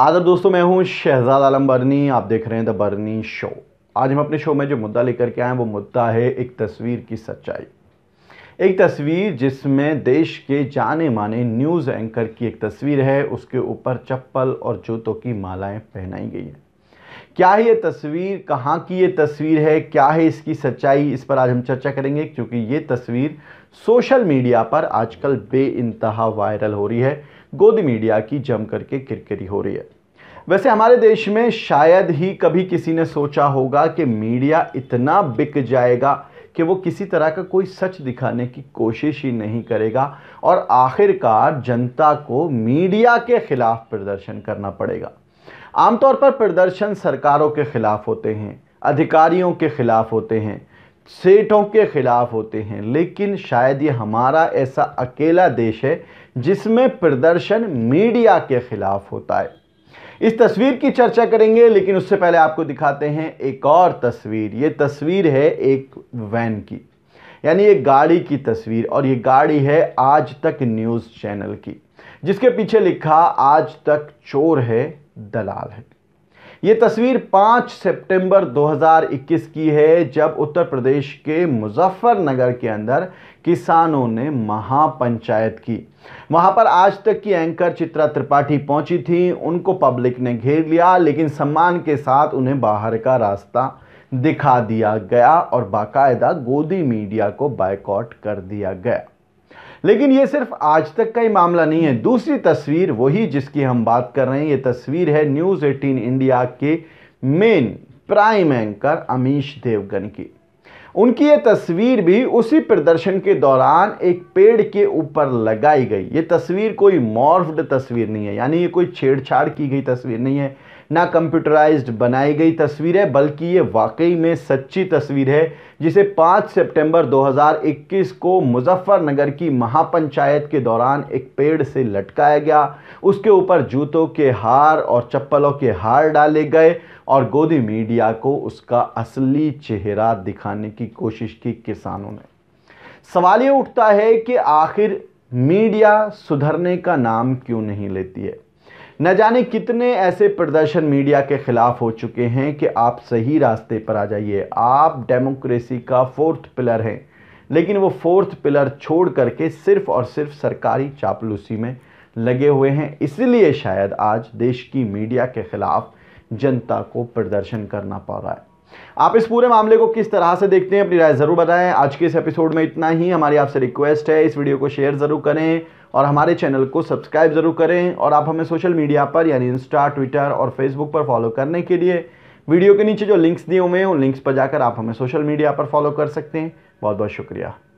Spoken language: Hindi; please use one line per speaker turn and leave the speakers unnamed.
आदर दोस्तों मैं हूं शहजाद आलम बर्नी आप देख रहे हैं द बर्नी शो आज हम अपने शो में जो मुद्दा लेकर के आए हैं वो मुद्दा है एक तस्वीर की सच्चाई एक तस्वीर जिसमें देश के जाने माने न्यूज़ एंकर की एक तस्वीर है उसके ऊपर चप्पल और जूतों की मालाएं पहनाई गई हैं क्या है ये तस्वीर कहाँ की ये तस्वीर है क्या है इसकी सच्चाई इस पर आज हम चर्चा करेंगे क्योंकि ये तस्वीर सोशल मीडिया पर आजकल बे इंतहा वायरल हो रही है गोद मीडिया की जम करके किरकिरी हो रही है वैसे हमारे देश में शायद ही कभी किसी ने सोचा होगा कि मीडिया इतना बिक जाएगा कि वो किसी तरह का कोई सच दिखाने की कोशिश ही नहीं करेगा और आखिरकार जनता को मीडिया के खिलाफ प्रदर्शन करना पड़ेगा आमतौर पर प्रदर्शन सरकारों के खिलाफ होते हैं अधिकारियों के खिलाफ होते हैं सेठों के खिलाफ होते हैं लेकिन शायद ये हमारा ऐसा अकेला देश है जिसमें प्रदर्शन मीडिया के खिलाफ होता है इस तस्वीर की चर्चा करेंगे लेकिन उससे पहले आपको दिखाते हैं एक और तस्वीर ये तस्वीर है एक वैन की यानी ये गाड़ी की तस्वीर और ये गाड़ी है आज तक न्यूज़ चैनल की जिसके पीछे लिखा आज तक चोर है दलाल हैं ये तस्वीर 5 सितंबर 2021 की है जब उत्तर प्रदेश के मुजफ्फरनगर के अंदर किसानों ने महापंचायत की वहां पर आज तक की एंकर चित्रा त्रिपाठी पहुंची थी उनको पब्लिक ने घेर लिया लेकिन सम्मान के साथ उन्हें बाहर का रास्ता दिखा दिया गया और बाकायदा गोदी मीडिया को बायकॉट कर दिया गया लेकिन ये सिर्फ आज तक का ही मामला नहीं है दूसरी तस्वीर वही जिसकी हम बात कर रहे हैं ये तस्वीर है न्यूज़ एटीन इंडिया के main prime anchor Amish Devgan की उनकी ये तस्वीर भी उसी प्रदर्शन के दौरान एक पेड़ के ऊपर लगाई गई ये तस्वीर कोई मॉर्फ्ड तस्वीर नहीं है यानी ये कोई छेड़छाड़ की गई तस्वीर नहीं है ना कंप्यूटराइज्ड बनाई गई तस्वीर है बल्कि ये वाकई में सच्ची तस्वीर है जिसे 5 सितंबर 2021 को मुजफ्फरनगर की महापंचायत के दौरान एक पेड़ से लटकाया गया उसके ऊपर जूतों के हार और चप्पलों के हार डाले गए और गोदी मीडिया को उसका असली चेहरा दिखाने की कोशिश की किसानों ने सवाल ये उठता है कि आखिर मीडिया सुधरने का नाम क्यों नहीं लेती है न जाने कितने ऐसे प्रदर्शन मीडिया के खिलाफ हो चुके हैं कि आप सही रास्ते पर आ जाइए आप डेमोक्रेसी का फोर्थ पिलर हैं लेकिन वो फोर्थ पिलर छोड़ करके सिर्फ और सिर्फ सरकारी चापलूसी में लगे हुए हैं इसलिए शायद आज देश की मीडिया के खिलाफ जनता को प्रदर्शन करना पड़ रहा है आप इस पूरे मामले को किस तरह से देखते हैं अपनी राय ज़रूर बताएं आज के इस एपिसोड में इतना ही हमारी आपसे रिक्वेस्ट है इस वीडियो को शेयर ज़रूर करें और हमारे चैनल को सब्सक्राइब ज़रूर करें और आप हमें सोशल मीडिया पर यानी इंस्टा ट्विटर और फेसबुक पर फॉलो करने के लिए वीडियो के नीचे जो लिंक्स दिए हुए हैं उन लिंक्स पर जाकर आप हमें सोशल मीडिया पर फॉलो कर सकते हैं बहुत बहुत शुक्रिया